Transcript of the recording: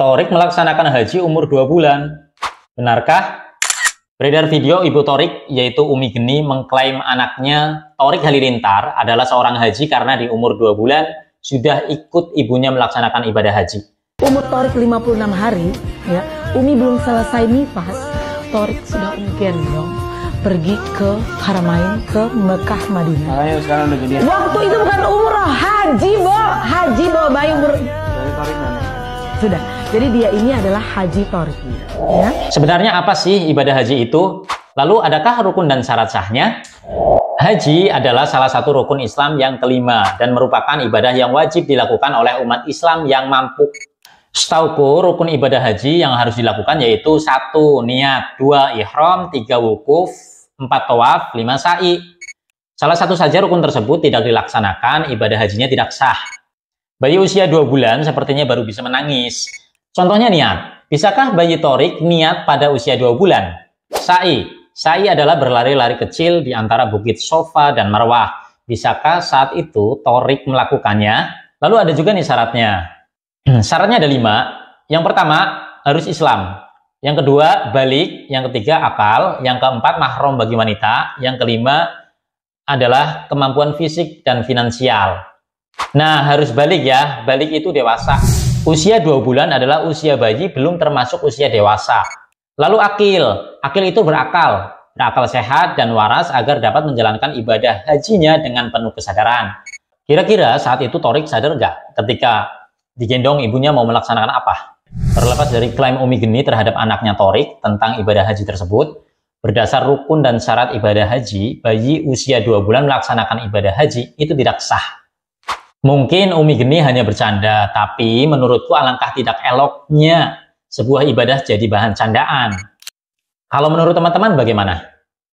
Torik melaksanakan haji umur 2 bulan. Benarkah? Beredar video Ibu Torik, yaitu Umi Geni, mengklaim anaknya Torik Halilintar adalah seorang haji karena di umur 2 bulan sudah ikut ibunya melaksanakan ibadah haji. Umur Torik 56 hari, ya, Umi belum selesai nifas, Torik sudah mungkin dong pergi ke Haramain ke Mekah Madinah. Ayo, sekarang udah jadi. Ya. Waktu itu bukan umroh, haji, Bo. Haji bawa bayi umur sudah. Jadi dia ini adalah haji torki. Ya. Sebenarnya apa sih ibadah haji itu? Lalu adakah rukun dan syarat sahnya? Haji adalah salah satu rukun Islam yang kelima dan merupakan ibadah yang wajib dilakukan oleh umat Islam yang mampu. Setauku rukun ibadah haji yang harus dilakukan yaitu satu niat, dua ihram, tiga wukuf, empat tawaf, lima sa'i. Salah satu saja rukun tersebut tidak dilaksanakan, ibadah hajinya tidak sah. Bayi usia 2 bulan sepertinya baru bisa menangis. Contohnya niat. Ya, bisakah bayi torik niat pada usia 2 bulan? Sa'i. Sa'i adalah berlari-lari kecil di antara bukit sofa dan marwah. Bisakah saat itu torik melakukannya? Lalu ada juga nih syaratnya. Syaratnya ada lima. Yang pertama, harus Islam. Yang kedua, balik. Yang ketiga, akal. Yang keempat, mahram bagi wanita. Yang kelima, adalah kemampuan fisik dan finansial. Nah, harus balik ya. Balik itu dewasa. Usia dua bulan adalah usia bayi belum termasuk usia dewasa. Lalu akil. Akil itu berakal. Berakal sehat dan waras agar dapat menjalankan ibadah hajinya dengan penuh kesadaran. Kira-kira saat itu Torik sadar gak ketika digendong ibunya mau melaksanakan apa? Terlepas dari klaim Umi Geni terhadap anaknya Torik tentang ibadah haji tersebut, berdasar rukun dan syarat ibadah haji, bayi usia dua bulan melaksanakan ibadah haji itu tidak sah. Mungkin Umi Geni hanya bercanda, tapi menurutku alangkah tidak eloknya sebuah ibadah jadi bahan candaan. Kalau menurut teman-teman bagaimana?